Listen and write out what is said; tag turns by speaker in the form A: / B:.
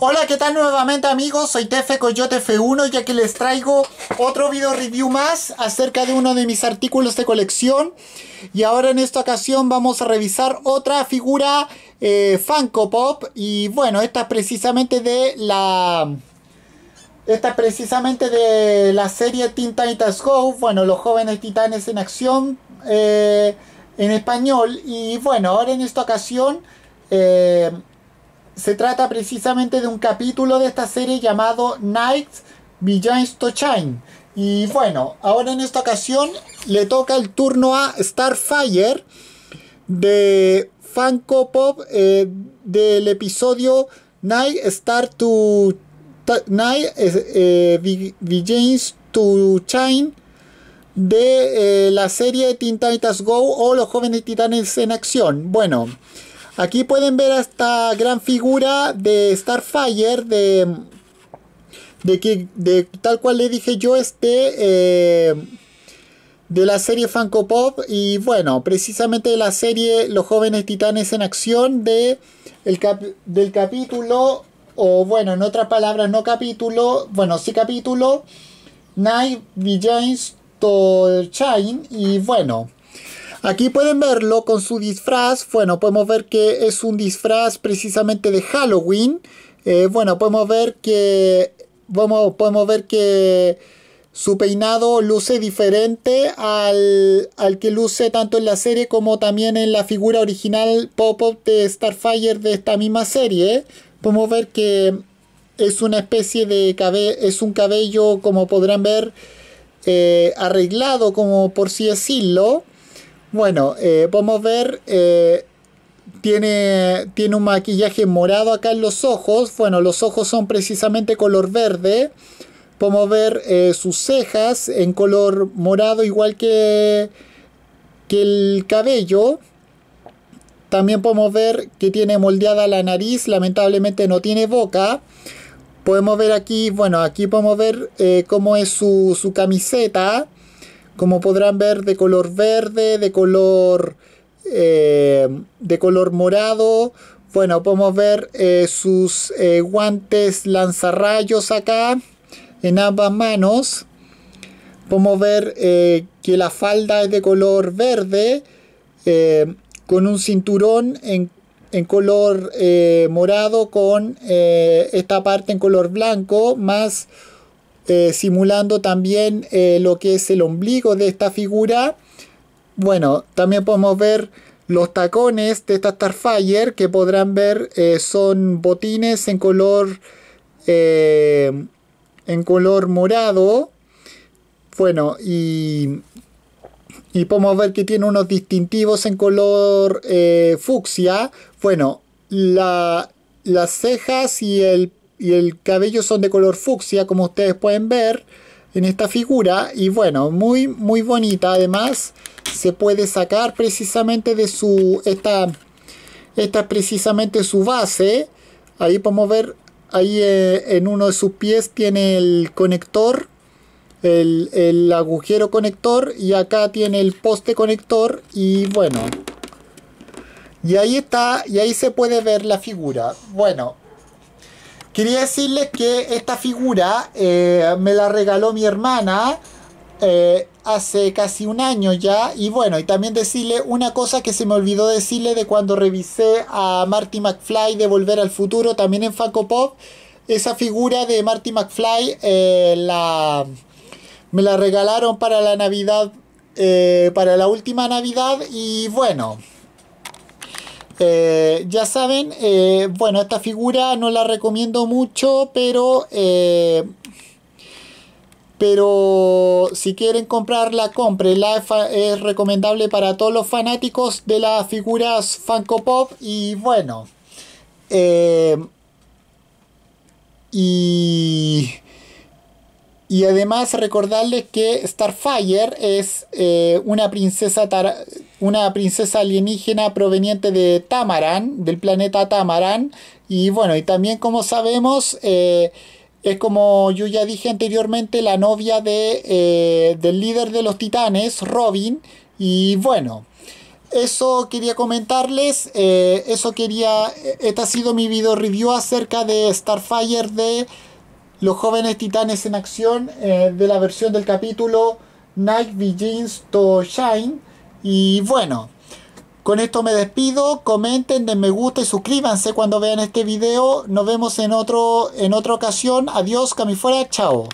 A: Hola, ¿qué tal nuevamente amigos? Soy Tefe Coyote F1 y aquí les traigo otro video review más acerca de uno de mis artículos de colección. Y ahora en esta ocasión vamos a revisar otra figura eh, Funko Pop. Y bueno, esta es precisamente de la... Esta es precisamente de la serie Teen Titans Go. Bueno, los jóvenes titanes en acción eh, en español. Y bueno, ahora en esta ocasión... Eh, se trata precisamente de un capítulo de esta serie llamado Nights Villains to Shine. Y bueno, ahora en esta ocasión le toca el turno a Starfire de Funko Pop eh, del episodio Night Star to Night to eh, eh, Shine de la serie Teen Titans Go o Los Jóvenes Titanes en Acción. Bueno, Aquí pueden ver a esta gran figura de Starfire, de, de, que, de tal cual le dije yo, este, eh, de la serie Funko Pop. Y bueno, precisamente de la serie Los jóvenes titanes en acción, de el del capítulo, o bueno, en otras palabras, no capítulo, bueno, sí capítulo, Night Villains to Shine. Y bueno. Aquí pueden verlo con su disfraz. Bueno, podemos ver que es un disfraz precisamente de Halloween. Eh, bueno, podemos ver que... podemos ver que su peinado luce diferente al, que luce tanto en la serie como también en la figura original pop-up de Starfire de esta misma serie. Podemos ver que es una especie de cabello, es un cabello como podrán ver eh, arreglado como por sí decirlo. Bueno, eh, podemos ver, eh, tiene, tiene un maquillaje morado acá en los ojos. Bueno, los ojos son precisamente color verde. Podemos ver eh, sus cejas en color morado, igual que, que el cabello. También podemos ver que tiene moldeada la nariz, lamentablemente no tiene boca. Podemos ver aquí, bueno, aquí podemos ver cómo es su, camiseta. Como podrán ver, de color verde, de color, eh, de color morado. Bueno, podemos ver eh, sus eh, guantes lanzarrayos acá en ambas manos. Podemos ver que la falda es de color verde con un cinturón en, en color morado con esta parte en color blanco más eh, simulando también eh, lo que es el ombligo de esta figura. Bueno, también podemos ver los tacones de esta Starfire que podrán ver eh, son botines en color en color morado. Bueno, y, y podemos ver que tiene unos distintivos en color fucsia. Bueno, las cejas y el y el cabello son de color fucsia, como ustedes pueden ver en esta figura. Y bueno, muy, muy bonita. Además, se puede sacar precisamente de su... Esta, esta es precisamente su base. Ahí podemos ver, ahí eh, en uno de sus pies tiene el conector, el, el agujero conector. Y acá tiene el poste conector. Y bueno... Y ahí está, y ahí se puede ver la figura. Bueno, Quería decirles que esta figura eh, me la regaló mi hermana eh, hace casi un año ya. Y bueno, y también decirle una cosa que se me olvidó decirle de cuando revisé a Marty McFly de Volver al Futuro, también en Funko Pop. Esa figura de Marty McFly eh, la, me la regalaron para la Navidad, para la última Navidad. Y bueno. Eh, ya saben, eh, bueno, esta figura no la recomiendo mucho, pero, eh, pero si quieren comprarla, comprenla Es recomendable para todos los fanáticos de las figuras Funko Pop. Y bueno, y, y además recordarles que Starfire es una princesa tar una princesa alienígena proveniente de Tamaran, del planeta Tamaran. Y bueno, y también como sabemos, eh, es como yo ya dije anteriormente, la novia eh, del líder de los titanes, Robin. Y bueno, eso quería comentarles. Eh, eso quería. Este ha sido mi video review acerca de Starfire de los jóvenes titanes en acción, de la versión del capítulo Night Begins to Shine. Y bueno, con esto me despido, comenten, den me gusta y suscríbanse cuando vean este video. Nos vemos en, otro, en otra ocasión. Adiós, camifuera, chao.